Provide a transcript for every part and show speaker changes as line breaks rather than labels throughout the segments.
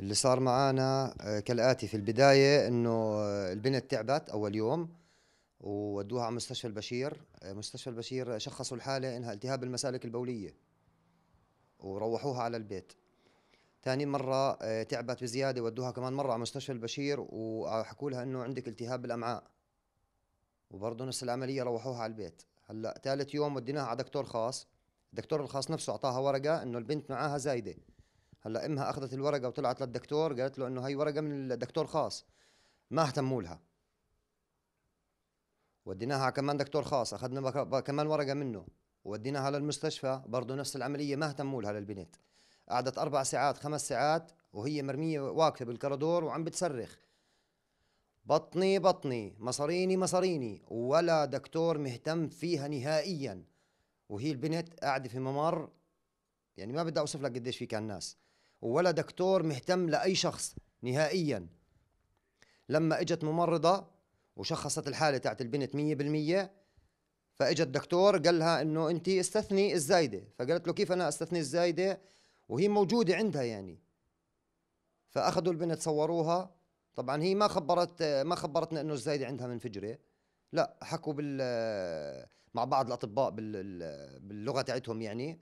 اللي صار معانا آه، كالاتي في البدايه انه آه، البنت تعبت اول يوم وودوها على مستشفى البشير آه، مستشفى البشير شخصوا الحاله انها التهاب المسالك البوليه وروحوها على البيت ثاني مرة تعبت بزيادة ودوها كمان مرة على مستشفى البشير وحكوا لها انه عندك التهاب بالامعاء وبرضه نفس العملية روحوها على البيت هلا ثالث يوم وديناها على دكتور خاص الدكتور الخاص نفسه اعطاها ورقة انه البنت معاها زايدة هلا امها اخذت الورقه وطلعت للدكتور قالت له انه هي ورقه من الدكتور خاص ما اهتموا لها وديناها على كمان دكتور خاص اخذنا كمان ورقه منه وديناها للمستشفى برضه نفس العمليه ما اهتموا لها للبنت قعدت اربع ساعات خمس ساعات وهي مرميه واقفه بالكرادور وعم بتصرخ بطني بطني مصاريني مصاريني ولا دكتور مهتم فيها نهائيا وهي البنت قاعده في ممر يعني ما بدي اوصف لك قديش في كان ناس ولا دكتور مهتم لاي شخص نهائيا لما اجت ممرضه وشخصت الحاله تاعت البنت 100% فاجت دكتور قال لها انه انت استثني الزايده فقالت له كيف انا استثني الزايده وهي موجوده عندها يعني فاخذوا البنت صوروها طبعا هي ما خبرت ما خبرتنا انه الزايده عندها منفجره لا حكوا بال مع بعض الاطباء باللغه تاعتهم يعني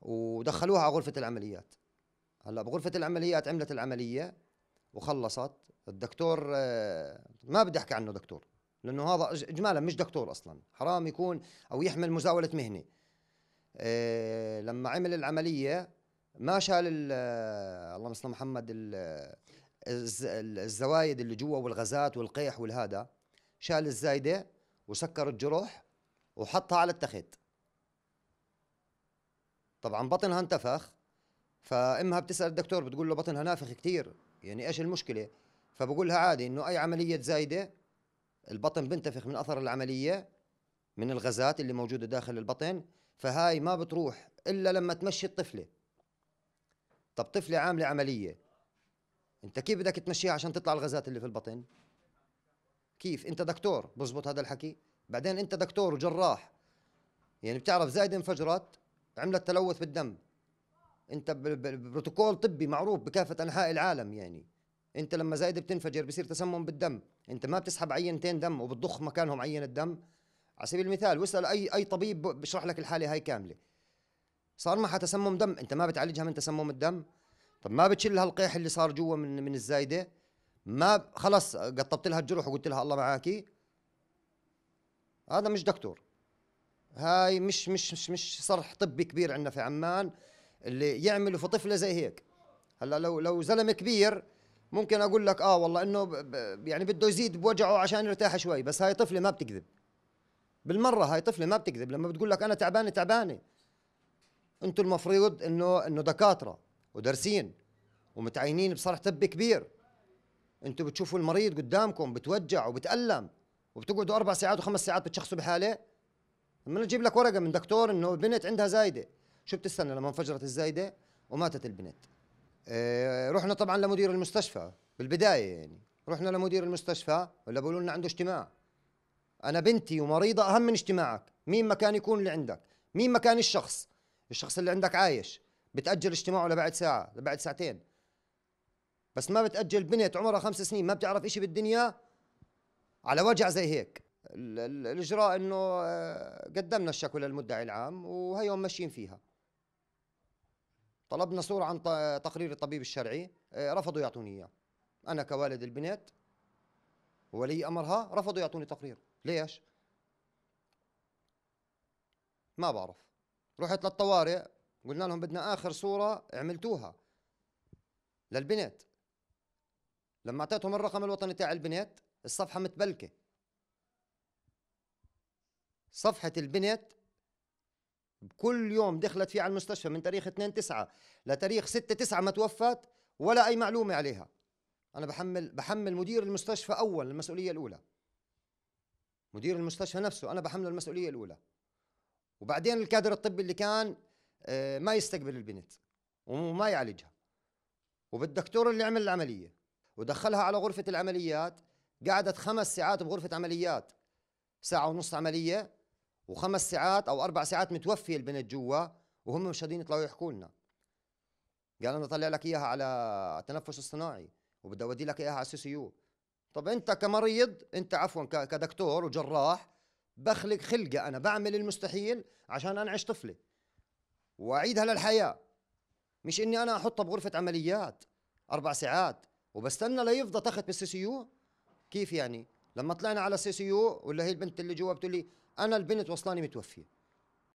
ودخلوها على غرفه العمليات هلا بغرفه العمليات عملت العمليه وخلصت الدكتور آه، ما بدي احكي عنه دكتور لانه هذا اجمالا مش دكتور اصلا حرام يكون او يحمل مزاوله مهنه آه، لما عمل العمليه ما شال آه، اللهم صل محمد الزوايد اللي جوا والغازات والقيح والهذا شال الزايده وسكر الجروح وحطها على التخت طبعا بطنها انتفخ فامها بتسال الدكتور بتقول له بطنها نافخ كثير يعني ايش المشكله فبقول لها عادي انه اي عمليه زايده البطن بنتفخ من اثر العمليه من الغازات اللي موجوده داخل البطن فهاي ما بتروح الا لما تمشي الطفله طب طفله عامله عمليه انت كيف بدك تمشيها عشان تطلع الغازات اللي في البطن كيف انت دكتور بزبط هذا الحكي بعدين انت دكتور وجراح يعني بتعرف زايده انفجرت عملت تلوث بالدم انت بروتوكول طبي معروف بكافه انحاء العالم يعني انت لما زائده بتنفجر بصير تسمم بالدم انت ما بتسحب عينتين دم وبتضخ مكانهم عينه دم على سبيل المثال واسال اي اي طبيب بشرح لك الحاله هاي كامله صار معها تسمم دم انت ما بتعالجها من تسمم الدم طب ما بتشيل هالقيح اللي صار جوا من من الزايده ما خلص قطبت لها الجروح وقلت لها الله معاكي هذا مش دكتور هاي مش مش مش, مش صرح طبي كبير عندنا في عمان اللي يعملوا في طفله زي هيك هلا لو لو زلمه كبير ممكن اقول لك اه والله انه يعني بده يزيد بوجعه عشان يرتاح شوي بس هاي طفله ما بتكذب بالمره هاي طفله ما بتكذب لما بتقول لك انا تعبانه تعبانه انتم المفروض انه انه دكاتره ودارسين ومتعينين بصرح طب كبير انتم بتشوفوا المريض قدامكم بتوجع وبتالم وبتقعدوا اربع ساعات وخمس ساعات بتشخصوا بحاله لما نجيب لك ورقه من دكتور انه البنت عندها زايده شو بتستنى لما انفجرت الزايده وماتت البنت آه، رحنا طبعا لمدير المستشفى بالبدايه يعني رحنا لمدير المستشفى ولا بيقولوا لنا عنده اجتماع انا بنتي ومريضه اهم من اجتماعك مين مكان يكون اللي عندك مين مكان الشخص الشخص اللي عندك عايش بتاجل اجتماعه لبعد ساعه لبعد ساعتين بس ما بتاجل بنت عمرها خمس سنين ما بتعرف إشي بالدنيا على وجع زي هيك الاجراء انه آه، قدمنا الشكوى للمدعي العام وهيهم ماشيين فيها طلبنا صورة عن تقرير الطبيب الشرعي آه، رفضوا يعطوني إياه أنا كوالد البنات ولي أمرها رفضوا يعطوني تقرير ليش؟ ما بعرف رحت للطوارئ قلنا لهم بدنا آخر صورة عملتوها للبنات لما أعطيتهم الرقم الوطني تاع البنات الصفحة متبلكة صفحة البنت كل يوم دخلت فيه على المستشفى من تاريخ 2 9 لتاريخ 6 9 ما توفت ولا اي معلومه عليها انا بحمل بحمل مدير المستشفى اول المسؤوليه الاولى مدير المستشفى نفسه انا بحمله المسؤوليه الاولى وبعدين الكادر الطبي اللي كان آه، ما يستقبل البنت وما يعالجها وبالدكتور اللي عمل العمليه ودخلها على غرفه العمليات قعدت خمس ساعات بغرفه عمليات ساعه ونص عمليه وخمس ساعات او اربع ساعات متوفي البنت جوا وهم مش قادرين يطلعوا يحكوا لنا قال انا طلع لك اياها على التنفس الصناعي وبدي اودي لك اياها على السي سي يو طب انت كمريض انت عفوا كدكتور وجراح بخلق خلقه انا بعمل المستحيل عشان انعش طفله واعيدها للحياه مش اني انا احطها بغرفه عمليات اربع ساعات وبستنى ليفضى تخت بالسي سي يو كيف يعني لما طلعنا على السي سي يو ولا هي البنت اللي جوا بتقول لي انا البنت وصلاني متوفيه